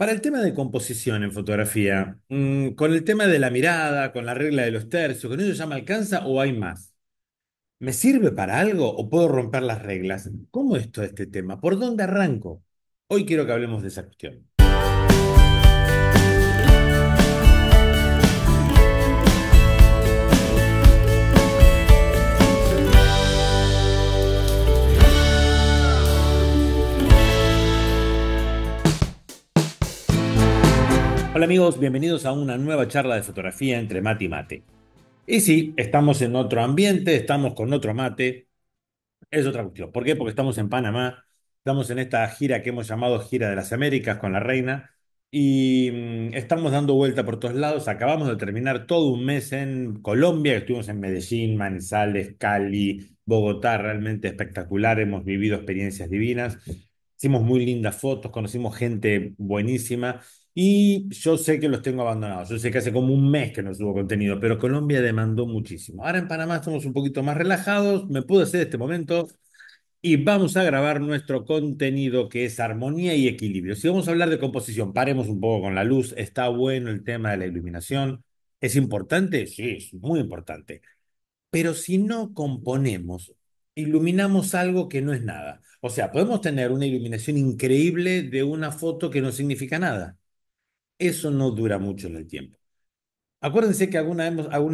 Para el tema de composición en fotografía, mm, con el tema de la mirada, con la regla de los tercios, ¿con eso ya me alcanza o hay más? ¿Me sirve para algo o puedo romper las reglas? ¿Cómo es todo este tema? ¿Por dónde arranco? Hoy quiero que hablemos de esa cuestión. Hola amigos, bienvenidos a una nueva charla de fotografía entre mate y mate. Y sí, estamos en otro ambiente, estamos con otro mate, es otra cuestión. ¿Por qué? Porque estamos en Panamá, estamos en esta gira que hemos llamado Gira de las Américas con la Reina y mm, estamos dando vuelta por todos lados. Acabamos de terminar todo un mes en Colombia, estuvimos en Medellín, Manizales, Cali, Bogotá, realmente espectacular, hemos vivido experiencias divinas. Hicimos muy lindas fotos, conocimos gente buenísima y yo sé que los tengo abandonados. Yo sé que hace como un mes que no subo contenido, pero Colombia demandó muchísimo. Ahora en Panamá estamos un poquito más relajados. Me pude hacer este momento. Y vamos a grabar nuestro contenido que es armonía y equilibrio. Si vamos a hablar de composición, paremos un poco con la luz. Está bueno el tema de la iluminación. ¿Es importante? Sí, es muy importante. Pero si no componemos, iluminamos algo que no es nada. O sea, podemos tener una iluminación increíble de una foto que no significa nada. Eso no dura mucho en el tiempo. Acuérdense que alguna,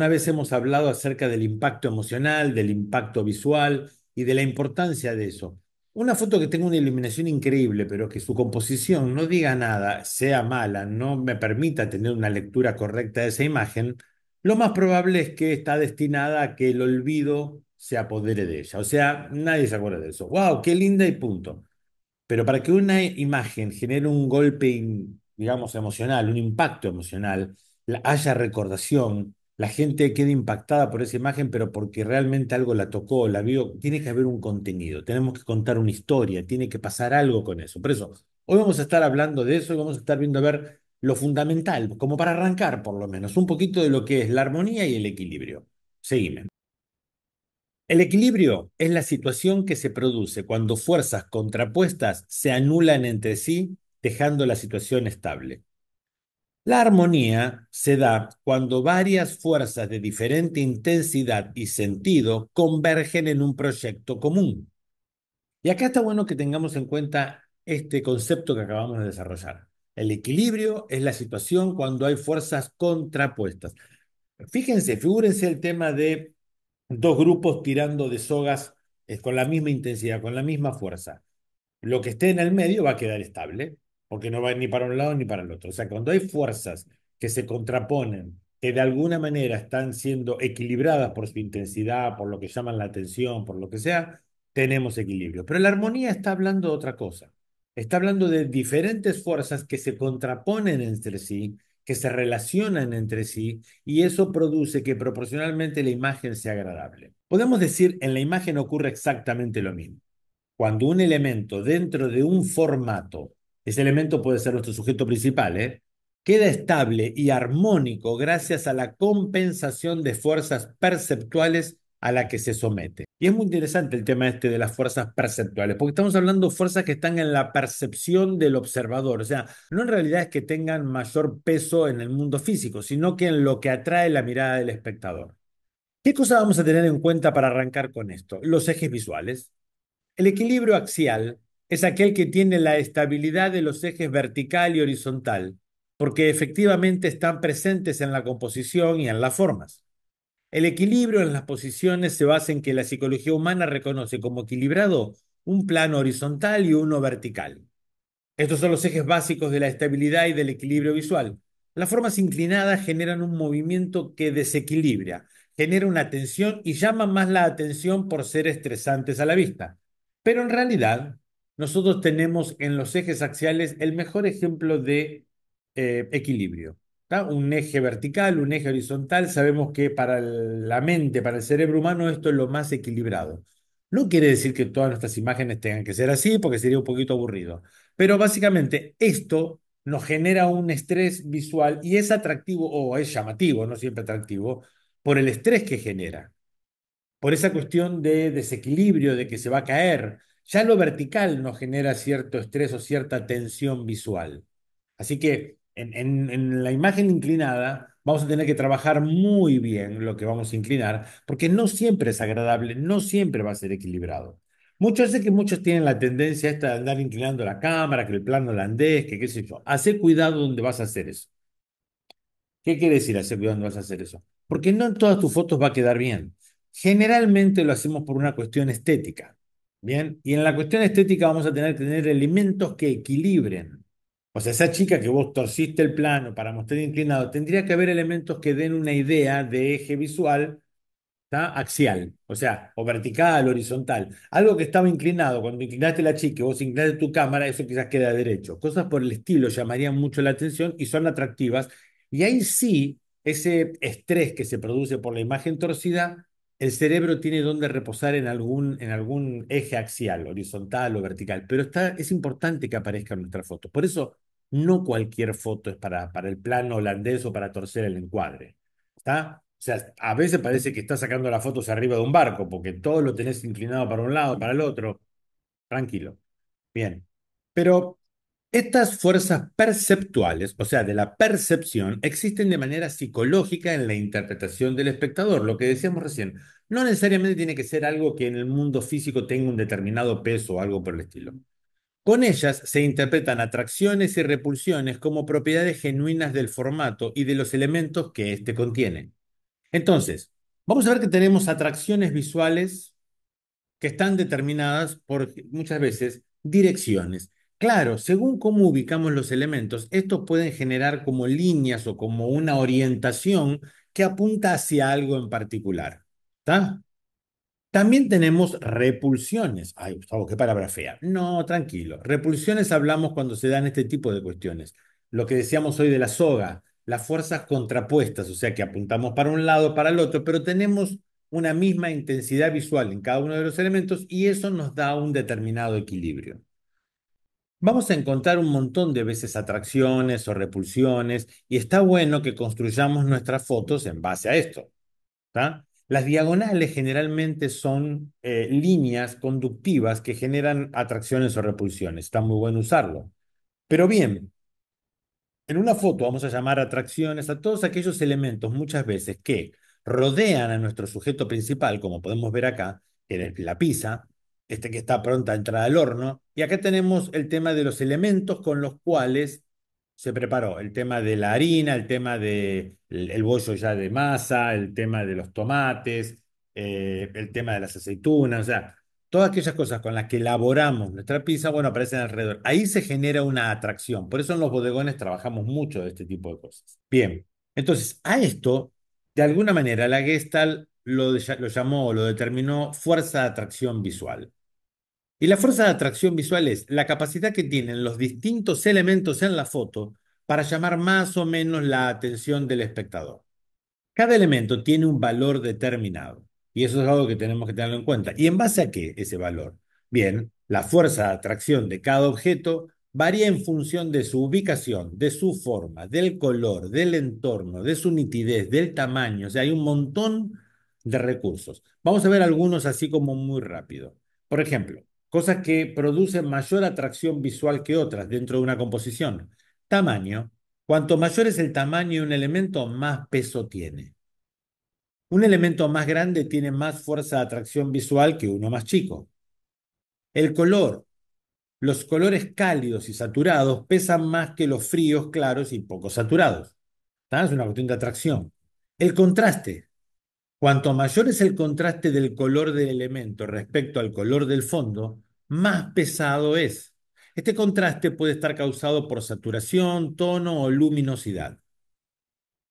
vez hemos hablado acerca del impacto emocional, del impacto visual y de la importancia de eso. Una foto que tenga una iluminación increíble, pero que su composición no diga nada, sea mala, no me permita tener una lectura correcta de esa imagen, lo más probable es que está destinada a que el olvido se apodere de ella. O sea, nadie se acuerda de eso. ¡Wow! ¡Qué linda y punto! Pero para que una imagen genere un golpe digamos, emocional, un impacto emocional, haya recordación, la gente quede impactada por esa imagen, pero porque realmente algo la tocó, la vio, tiene que haber un contenido, tenemos que contar una historia, tiene que pasar algo con eso. Por eso, hoy vamos a estar hablando de eso y vamos a estar viendo a ver lo fundamental, como para arrancar por lo menos, un poquito de lo que es la armonía y el equilibrio. Seguime. El equilibrio es la situación que se produce cuando fuerzas contrapuestas se anulan entre sí dejando la situación estable. La armonía se da cuando varias fuerzas de diferente intensidad y sentido convergen en un proyecto común. Y acá está bueno que tengamos en cuenta este concepto que acabamos de desarrollar. El equilibrio es la situación cuando hay fuerzas contrapuestas. Fíjense, figúrense el tema de dos grupos tirando de sogas eh, con la misma intensidad, con la misma fuerza. Lo que esté en el medio va a quedar estable porque no va ni para un lado ni para el otro. O sea, cuando hay fuerzas que se contraponen, que de alguna manera están siendo equilibradas por su intensidad, por lo que llaman la atención, por lo que sea, tenemos equilibrio. Pero la armonía está hablando de otra cosa. Está hablando de diferentes fuerzas que se contraponen entre sí, que se relacionan entre sí, y eso produce que proporcionalmente la imagen sea agradable. Podemos decir, en la imagen ocurre exactamente lo mismo. Cuando un elemento dentro de un formato ese elemento puede ser nuestro sujeto principal, ¿eh? Queda estable y armónico gracias a la compensación de fuerzas perceptuales a la que se somete. Y es muy interesante el tema este de las fuerzas perceptuales, porque estamos hablando de fuerzas que están en la percepción del observador, o sea, no en realidad es que tengan mayor peso en el mundo físico, sino que en lo que atrae la mirada del espectador. ¿Qué cosa vamos a tener en cuenta para arrancar con esto? Los ejes visuales, el equilibrio axial, es aquel que tiene la estabilidad de los ejes vertical y horizontal, porque efectivamente están presentes en la composición y en las formas. El equilibrio en las posiciones se basa en que la psicología humana reconoce como equilibrado un plano horizontal y uno vertical. Estos son los ejes básicos de la estabilidad y del equilibrio visual. Las formas inclinadas generan un movimiento que desequilibra, genera una tensión y llama más la atención por ser estresantes a la vista. Pero en realidad nosotros tenemos en los ejes axiales el mejor ejemplo de eh, equilibrio. Un eje vertical, un eje horizontal, sabemos que para la mente, para el cerebro humano, esto es lo más equilibrado. No quiere decir que todas nuestras imágenes tengan que ser así, porque sería un poquito aburrido. Pero básicamente esto nos genera un estrés visual y es atractivo o es llamativo, no siempre atractivo, por el estrés que genera, por esa cuestión de desequilibrio, de que se va a caer, ya lo vertical nos genera cierto estrés o cierta tensión visual. Así que en, la imagen inclinada vamos a tener que trabajar muy bien lo que vamos a inclinar, porque no siempre es agradable, no siempre va a ser equilibrado. Muchos sé que muchos tienen la tendencia esta de andar inclinando la cámara, que el plano holandés, que qué sé yo. Hacer cuidado donde vas a hacer eso. ¿Qué quiere decir hacer cuidado donde vas a hacer eso? Porque no en todas tus fotos va a quedar bien. Generalmente lo hacemos por una cuestión estética. Bien, y en la cuestión estética vamos a tener que tener elementos que equilibren. O sea, esa chica que vos torciste el plano para mostrar inclinado, tendría que haber elementos que den una idea de eje visual axial, o sea, o vertical, horizontal. Algo que estaba inclinado, cuando inclinaste la chica, vos inclinaste tu cámara, eso quizás queda derecho. Cosas por el estilo llamarían mucho la atención y son atractivas. Y ahí sí, ese estrés que se produce por la imagen torcida el cerebro tiene donde reposar en algún, en algún eje axial, horizontal o vertical, pero está, es importante que aparezca en nuestra foto. Por eso, no cualquier foto es para, para el plano holandés o para torcer el encuadre. O sea, a veces parece que estás sacando las fotos arriba de un barco, porque todo lo tenés inclinado para un lado, para el otro. Tranquilo. Bien. Pero estas fuerzas perceptuales, o sea, de la percepción, existen de manera psicológica en la interpretación del espectador, lo que decíamos recién. No necesariamente tiene que ser algo que en el mundo físico tenga un determinado peso o algo por el estilo. Con ellas se interpretan atracciones y repulsiones como propiedades genuinas del formato y de los elementos que éste contiene. Entonces, vamos a ver que tenemos atracciones visuales que están determinadas por muchas veces direcciones Claro, según cómo ubicamos los elementos, estos pueden generar como líneas o como una orientación que apunta hacia algo en particular. También tenemos repulsiones. Ay, Gustavo, qué palabra fea. No, tranquilo. Repulsiones hablamos cuando se dan este tipo de cuestiones. Lo que decíamos hoy de la soga, las fuerzas contrapuestas, o sea que apuntamos para un lado, para el otro, pero tenemos una misma intensidad visual en cada uno de los elementos y eso nos da un determinado equilibrio. Vamos a encontrar un montón de veces atracciones o repulsiones y está bueno que construyamos nuestras fotos en base a esto. Las diagonales generalmente son eh, líneas conductivas que generan atracciones o repulsiones. Está muy bueno usarlo. Pero bien, en una foto vamos a llamar atracciones a todos aquellos elementos muchas veces que rodean a nuestro sujeto principal, como podemos ver acá, que es la pizza, este, que está pronta a entrar al horno. Y acá tenemos el tema de los elementos con los cuales se preparó, el tema de la harina, el tema del de el bollo ya de masa, el tema de los tomates, eh, el tema de las aceitunas, o sea, todas aquellas cosas con las que elaboramos nuestra pizza, bueno, aparecen alrededor. Ahí se genera una atracción, por eso en los bodegones trabajamos mucho de este tipo de cosas. Bien, entonces a esto, de alguna manera, la Gestalt lo, lo llamó, lo determinó fuerza de atracción visual. Y la fuerza de atracción visual es la capacidad que tienen los distintos elementos en la foto para llamar más o menos la atención del espectador. Cada elemento tiene un valor determinado y eso es algo que tenemos que tenerlo en cuenta. ¿Y en base a qué ese valor? Bien, la fuerza de atracción de cada objeto varía en función de su ubicación, de su forma, del color, del entorno, de su nitidez, del tamaño. O sea, hay un montón de recursos. Vamos a ver algunos así como muy rápido. Por ejemplo, cosas que producen mayor atracción visual que otras dentro de una composición. Tamaño. Cuanto mayor es el tamaño de un elemento, más peso tiene. Un elemento más grande tiene más fuerza de atracción visual que uno más chico. El color. Los colores cálidos y saturados pesan más que los fríos, claros y poco saturados. Es una cuestión de atracción. El contraste. Cuanto mayor es el contraste del color del elemento respecto al color del fondo, más pesado es. Este contraste puede estar causado por saturación, tono o luminosidad.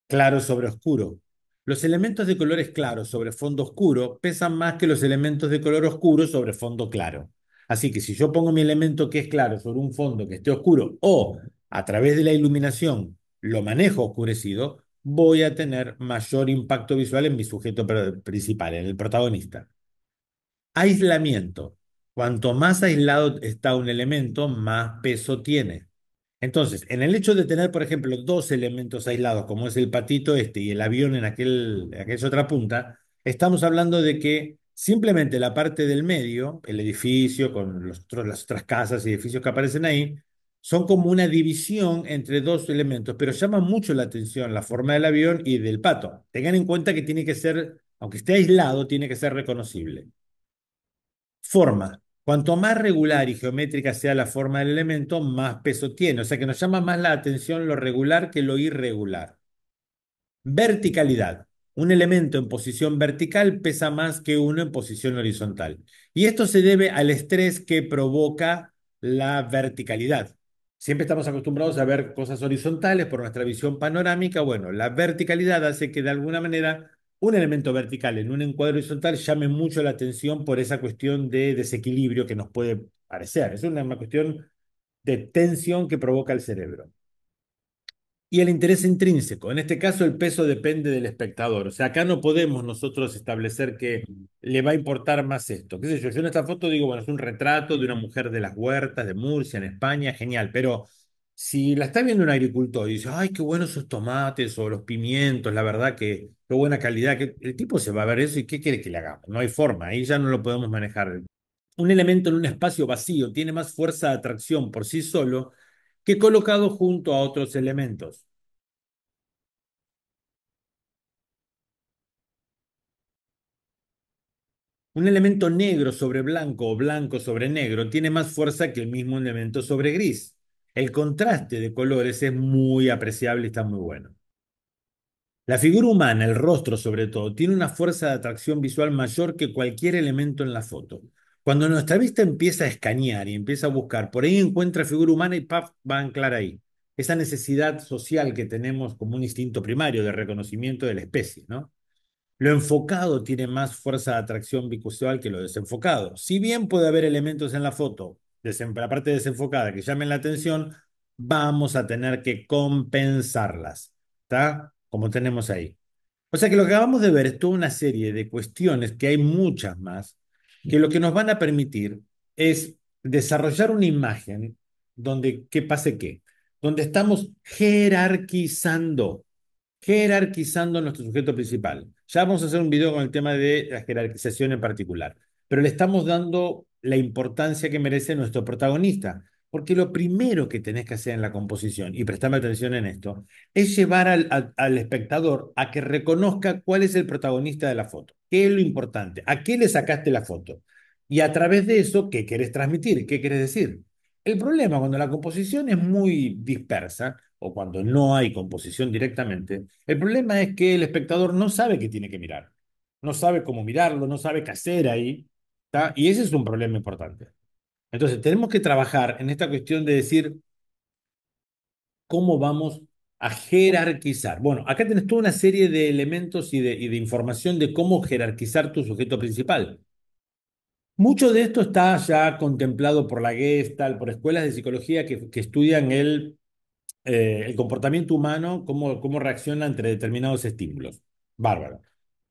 Claro sobre oscuro. Los elementos de colores claros sobre fondo oscuro pesan más que los elementos de color oscuro sobre fondo claro. Así que si yo pongo mi elemento que es claro sobre un fondo que esté oscuro o a través de la iluminación lo manejo oscurecido, voy a tener mayor impacto visual en mi sujeto principal, en el protagonista. Aislamiento. Cuanto más aislado está un elemento, más peso tiene. Entonces, en el hecho de tener, por ejemplo, dos elementos aislados, como es el patito este y el avión en aquella otra punta, estamos hablando de que simplemente la parte del medio, el edificio con las otras casas y edificios que aparecen ahí, son como una división entre dos elementos, pero llama mucho la atención la forma del avión y del pato. Tengan en cuenta que tiene que ser, aunque esté aislado, tiene que ser reconocible. Forma. Cuanto más regular y geométrica sea la forma del elemento, más peso tiene. O sea que nos llama más la atención lo regular que lo irregular. Verticalidad. Un elemento en posición vertical pesa más que uno en posición horizontal. Y esto se debe al estrés que provoca la verticalidad. Siempre estamos acostumbrados a ver cosas horizontales por nuestra visión panorámica. Bueno, la verticalidad hace que de alguna manera un elemento vertical en un encuadre horizontal llame mucho la atención por esa cuestión de desequilibrio que nos puede parecer. Es una cuestión de tensión que provoca el cerebro y el interés intrínseco. En este caso, el peso depende del espectador. O sea, acá no podemos nosotros establecer que le va a importar más esto. ¿Qué sé yo? Yo en esta foto digo, bueno, es un retrato de una mujer de las huertas de Murcia, en España, genial, pero si la está viendo un agricultor y dice, ay, qué buenos esos tomates o los pimientos, la verdad que qué buena calidad, que el tipo se va a ver eso y qué quiere que le hagamos. No hay forma, ahí ya no lo podemos manejar. Un elemento en un espacio vacío tiene más fuerza de atracción por sí solo que colocado junto a otros elementos. Un elemento negro sobre blanco o blanco sobre negro tiene más fuerza que el mismo elemento sobre gris. El contraste de colores es muy apreciable y está muy bueno. La figura humana, el rostro sobre todo, tiene una fuerza de atracción visual mayor que cualquier elemento en la foto. Cuando nuestra vista empieza a escanear y empieza a buscar, por ahí encuentra figura humana y va a anclar ahí. Esa necesidad social que tenemos como un instinto primario de reconocimiento de la especie, ¿no? Lo enfocado tiene más fuerza de atracción visual que lo desenfocado. Si bien puede haber elementos en la foto, la parte desenfocada, que llamen la atención, vamos a tener que compensarlas, ¿está? Como tenemos ahí. O sea que lo que acabamos de ver es toda una serie de cuestiones, que hay muchas más, que lo que nos van a permitir es desarrollar una imagen donde qué pase qué, donde estamos jerarquizando, jerarquizando nuestro sujeto principal. Ya vamos a hacer un video con el tema de la jerarquización en particular, pero le estamos dando la importancia que merece nuestro protagonista. Porque lo primero que tenés que hacer en la composición, y prestame atención en esto, es llevar al, espectador a que reconozca cuál es el protagonista de la foto, qué es lo importante, a qué le sacaste la foto, y a través de eso, qué querés transmitir, qué querés decir. El problema cuando la composición es muy dispersa, o cuando no hay composición directamente, el problema es que el espectador no sabe qué tiene que mirar, no sabe cómo mirarlo, no sabe qué hacer ahí, y ese es un problema importante. Entonces, tenemos que trabajar en esta cuestión de decir cómo vamos a jerarquizar. Bueno, acá tenés toda una serie de elementos y de, información de cómo jerarquizar tu sujeto principal. Mucho de esto está ya contemplado por la Gestalt, por escuelas de psicología que, estudian el, eh, el, comportamiento humano, cómo, cómo reacciona ante determinados estímulos. Bárbaro.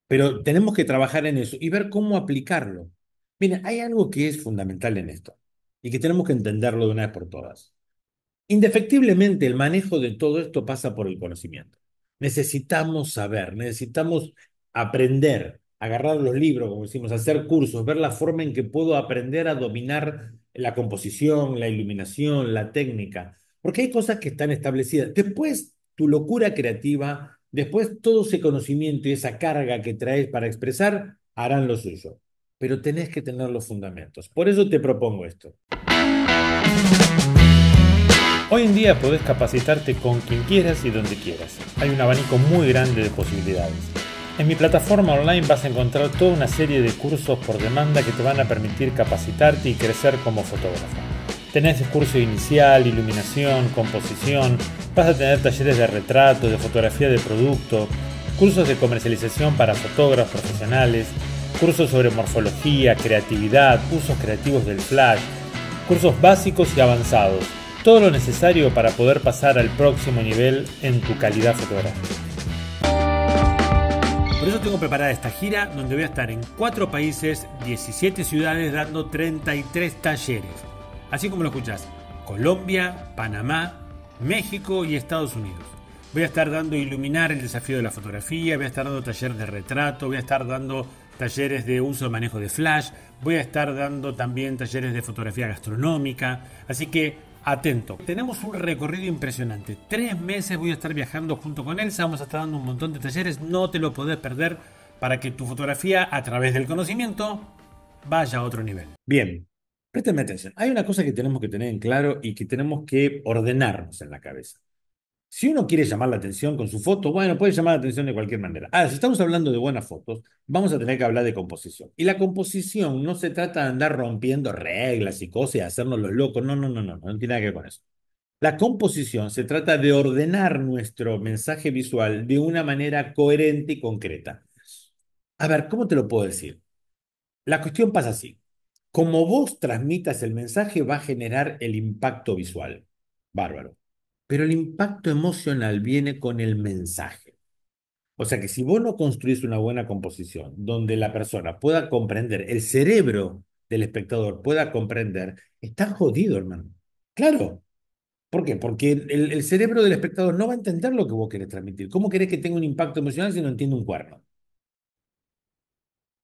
Pero tenemos que trabajar en eso y ver cómo aplicarlo. Mira, hay algo que es fundamental en esto y que tenemos que entenderlo de una vez por todas. Indefectiblemente el manejo de todo esto pasa por el conocimiento. Necesitamos saber, necesitamos aprender, agarrar los libros, como decimos, hacer cursos, ver la forma en que puedo aprender a dominar la composición, la iluminación, la técnica, porque hay cosas que están establecidas. Después, tu locura creativa, después todo ese conocimiento y esa carga que traes para expresar, harán lo suyo, pero tenés que tener los fundamentos. Por eso te propongo esto. Hoy en día podés capacitarte con quien quieras y donde quieras. Hay un abanico muy grande de posibilidades. En mi plataforma online vas a encontrar toda una serie de cursos por demanda que te van a permitir capacitarte y crecer como fotógrafo. Tenés curso inicial, iluminación, composición, vas a tener talleres de retrato, de fotografía de producto, cursos de comercialización para fotógrafos profesionales, cursos sobre morfología, creatividad, usos creativos del flash, cursos básicos y avanzados, todo lo necesario para poder pasar al próximo nivel en tu calidad fotográfica. Por eso tengo preparada esta gira donde voy a estar en 4 países, 17 ciudades dando 33 talleres. Así como lo escuchas, Colombia, Panamá, México y Estados Unidos. Voy a estar dando iluminar el desafío de la fotografía, voy a estar dando talleres de retrato, voy a estar dando talleres de uso y manejo de flash, Voy a estar dando también talleres de fotografía gastronómica, así que atento. Tenemos un recorrido impresionante. Tres meses voy a estar viajando junto con él. vamos a estar dando un montón de talleres, no te lo podés perder para que tu fotografía a través del conocimiento vaya a otro nivel. Bien, préstame atención. Hay una cosa que tenemos que tener en claro y que tenemos que ordenarnos en la cabeza. Si uno quiere llamar la atención con su foto, bueno, puede llamar la atención de cualquier manera. Ahora, si estamos hablando de buenas fotos, vamos a tener que hablar de composición. Y la composición no se trata de andar rompiendo reglas y cosas y hacernos los locos. No, no, no, no, no, no tiene nada que ver con eso. La composición se trata de ordenar nuestro mensaje visual de una manera coherente y concreta. A ver, ¿cómo te lo puedo decir? La cuestión pasa así. Como vos transmitas el mensaje va a generar el impacto visual. Bárbaro. Pero el impacto emocional viene con el mensaje. O sea que si vos no construís una buena composición donde la persona pueda comprender, el cerebro del espectador pueda comprender, está jodido, hermano. Claro. ¿Por qué? Porque el, cerebro del espectador no va a entender lo que vos querés transmitir. ¿Cómo querés que tenga un impacto emocional si no entiende un cuerno?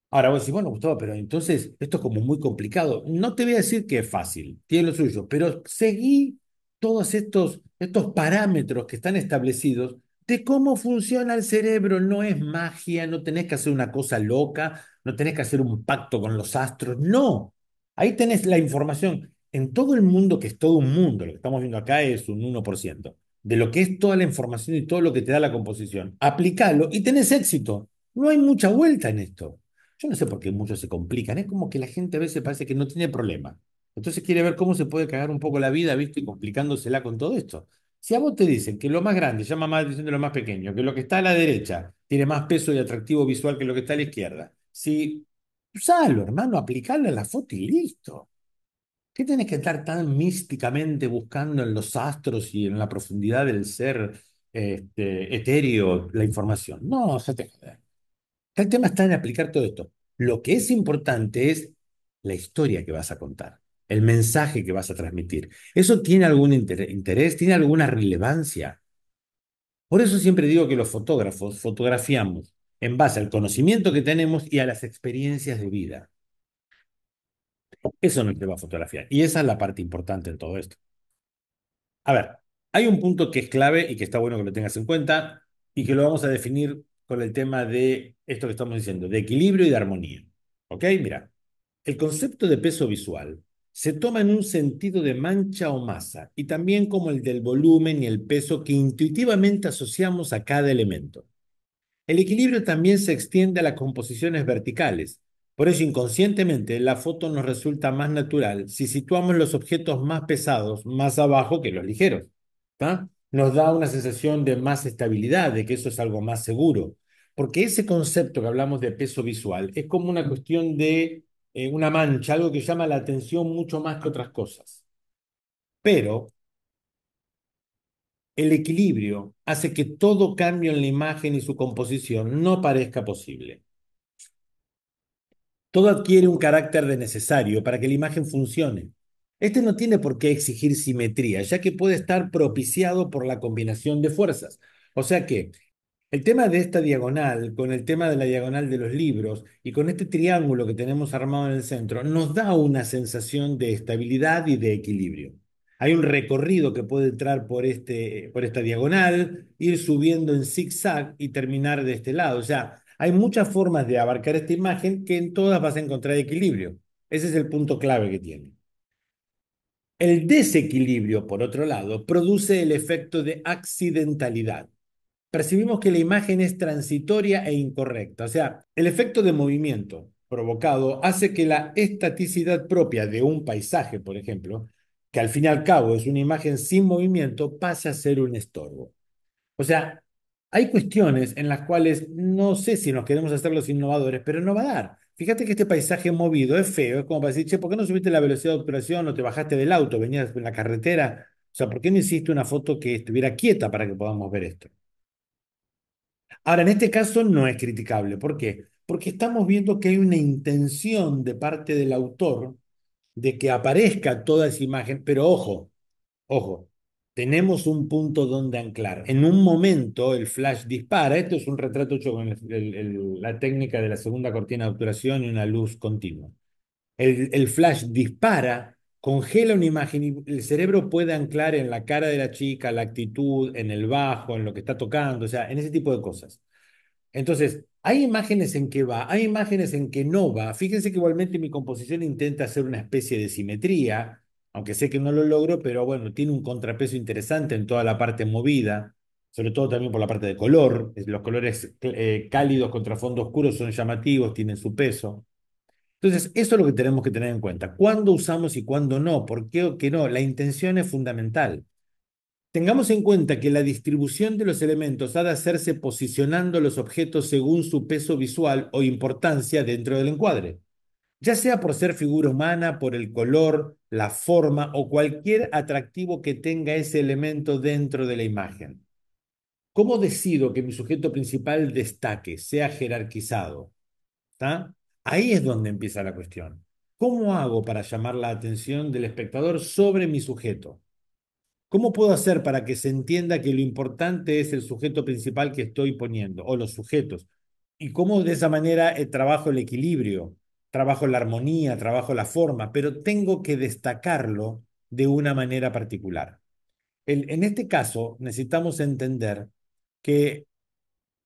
Ahora vos decís, bueno, Gustavo, pero entonces esto es como muy complicado. No te voy a decir que es fácil, tiene lo suyo, pero seguí todos estos, estos parámetros que están establecidos de cómo funciona el cerebro. No es magia, no tenés que hacer una cosa loca, no tenés que hacer un pacto con los astros, no. Ahí tenés la información en todo el mundo, que es todo un mundo, lo que estamos viendo acá es un 1%, de lo que es toda la información y todo lo que te da la composición. Aplicalo y tenés éxito. No hay mucha vuelta en esto. Yo no sé por qué muchos se complican. Es como que la gente a veces parece que no tiene problema. Entonces quiere ver cómo se puede cagar un poco la vida, ¿viste? Complicándosela con todo esto. Si a vos te dicen que lo más grande llama más atención de lo más pequeño, que lo que está a la derecha tiene más peso y atractivo visual que lo que está a la izquierda, si usalo, hermano, Aplicalo a la foto y listo. ¿Qué tenés que estar tan místicamente buscando en los astros y en la profundidad del ser este, etéreo la información? No, se te El tema está en aplicar todo esto. Lo que es importante es la historia que vas a contar el mensaje que vas a transmitir. ¿Eso tiene algún interés? ¿Tiene alguna relevancia? Por eso siempre digo que los fotógrafos fotografiamos en base al conocimiento que tenemos y a las experiencias de vida. Eso no te va a fotografiar. Y esa es la parte importante en todo esto. A ver, hay un punto que es clave y que está bueno que lo tengas en cuenta y que lo vamos a definir con el tema de esto que estamos diciendo, de equilibrio y de armonía. ¿Ok? Mira, el concepto de peso visual se toma en un sentido de mancha o masa y también como el del volumen y el peso que intuitivamente asociamos a cada elemento. El equilibrio también se extiende a las composiciones verticales, por eso inconscientemente la foto nos resulta más natural si situamos los objetos más pesados más abajo que los ligeros. Nos da una sensación de más estabilidad, de que eso es algo más seguro, porque ese concepto que hablamos de peso visual es como una cuestión de eh, una mancha, algo que llama la atención mucho más que otras cosas. Pero el equilibrio hace que todo cambio en la imagen y su composición no parezca posible. Todo adquiere un carácter de necesario para que la imagen funcione. Este no tiene por qué exigir simetría, ya que puede estar propiciado por la combinación de fuerzas. O sea que el tema de esta diagonal, con el tema de la diagonal de los libros y con este triángulo que tenemos armado en el centro, nos da una sensación de estabilidad y de equilibrio. Hay un recorrido que puede entrar por, este, por esta diagonal, ir subiendo en zigzag y terminar de este lado. O sea, hay muchas formas de abarcar esta imagen que en todas vas a encontrar equilibrio. Ese es el punto clave que tiene. El desequilibrio, por otro lado, produce el efecto de accidentalidad percibimos que la imagen es transitoria e incorrecta. O sea, el efecto de movimiento provocado hace que la estaticidad propia de un paisaje, por ejemplo, que al fin y al cabo es una imagen sin movimiento, pase a ser un estorbo. O sea, hay cuestiones en las cuales no sé si nos queremos hacer los innovadores, pero no va a dar. Fíjate que este paisaje movido es feo, es como para decir, che, ¿por qué no subiste la velocidad de obturación o te bajaste del auto, venías en la carretera? O sea, ¿por qué no hiciste una foto que estuviera quieta para que podamos ver esto? Ahora, en este caso no es criticable. ¿Por qué? Porque estamos viendo que hay una intención de parte del autor de que aparezca toda esa imagen, pero ojo, ojo, tenemos un punto donde anclar. En un momento el flash dispara, esto es un retrato hecho con la técnica de la segunda cortina de obturación y una luz continua. El, flash dispara congela una imagen y el cerebro puede anclar en la cara de la chica, la actitud, en el bajo, en lo que está tocando, o sea, en ese tipo de cosas. Entonces, hay imágenes en que va, hay imágenes en que no va. Fíjense que igualmente mi composición intenta hacer una especie de simetría, aunque sé que no lo logro, pero bueno, tiene un contrapeso interesante en toda la parte movida, sobre todo también por la parte de color. Los colores eh, cálidos contra fondo oscuro son llamativos, tienen su peso. Entonces, eso es lo que tenemos que tener en cuenta. ¿Cuándo usamos y cuándo no? ¿Por qué o qué no? La intención es fundamental. Tengamos en cuenta que la distribución de los elementos ha de hacerse posicionando los objetos según su peso visual o importancia dentro del encuadre, ya sea por ser figura humana, por el color, la forma o cualquier atractivo que tenga ese elemento dentro de la imagen. ¿Cómo decido que mi sujeto principal destaque, sea jerarquizado? ¿Está? Ahí es donde empieza la cuestión. ¿Cómo hago para llamar la atención del espectador sobre mi sujeto? ¿Cómo puedo hacer para que se entienda que lo importante es el sujeto principal que estoy poniendo o los sujetos? ¿Y cómo de esa manera eh, trabajo el equilibrio, trabajo la armonía, trabajo la forma, pero tengo que destacarlo de una manera particular? en este caso, necesitamos entender que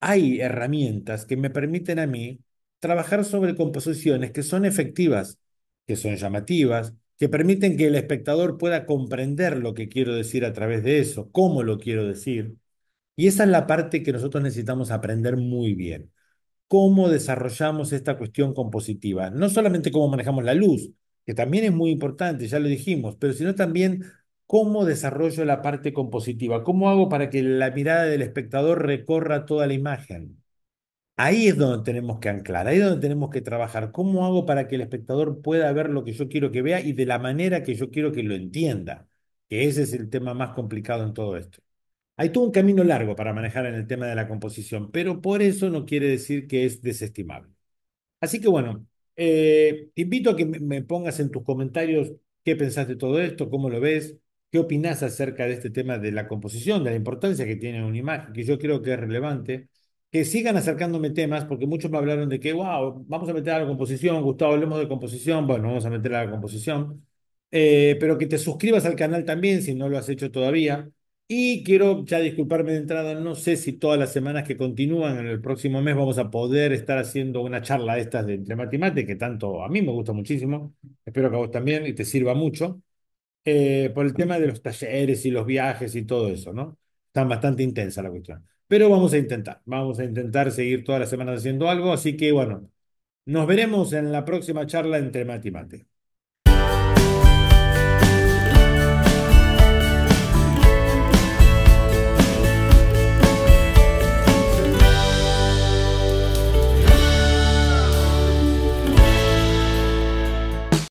hay herramientas que me permiten a mí trabajar sobre composiciones que son efectivas, que son llamativas, que permiten que el espectador pueda comprender lo que quiero decir a través de eso, cómo lo quiero decir. Y esa es la parte que nosotros necesitamos aprender muy bien. Cómo desarrollamos esta cuestión compositiva. No solamente cómo manejamos la luz, que también es muy importante, ya lo dijimos, pero sino también cómo desarrollo la parte compositiva. ¿Cómo hago para que la mirada del espectador recorra toda la imagen? Ahí es donde tenemos que anclar, ahí es donde tenemos que trabajar. ¿Cómo hago para que el espectador pueda ver lo que yo quiero que vea y de la manera que yo quiero que lo entienda? Que ese es el tema más complicado en todo esto. Hay todo un camino largo para manejar en el tema de la composición, pero por eso no quiere decir que es desestimable. Así que bueno, eh, te invito a que me pongas en tus comentarios qué pensás de todo esto, cómo lo ves, qué opinás acerca de este tema de la composición, de la importancia que tiene una imagen, que yo creo que es relevante que sigan acercándome temas, porque muchos me hablaron de que, wow, vamos a meter a la composición, Gustavo, hablemos de composición, bueno, vamos a meter a la composición, eh, pero que te suscribas al canal también si no lo has hecho todavía. Y quiero ya disculparme de entrada, no sé si todas las semanas que continúan en el próximo mes vamos a poder estar haciendo una charla de estas de entre que tanto a mí me gusta muchísimo, espero que a vos también y te sirva mucho, eh, por el tema de los talleres y los viajes y todo eso, ¿no? están bastante intensa la cuestión. Pero vamos a intentar, vamos a intentar seguir todas las semanas haciendo algo. Así que bueno, nos veremos en la próxima charla entre Mate y Mate.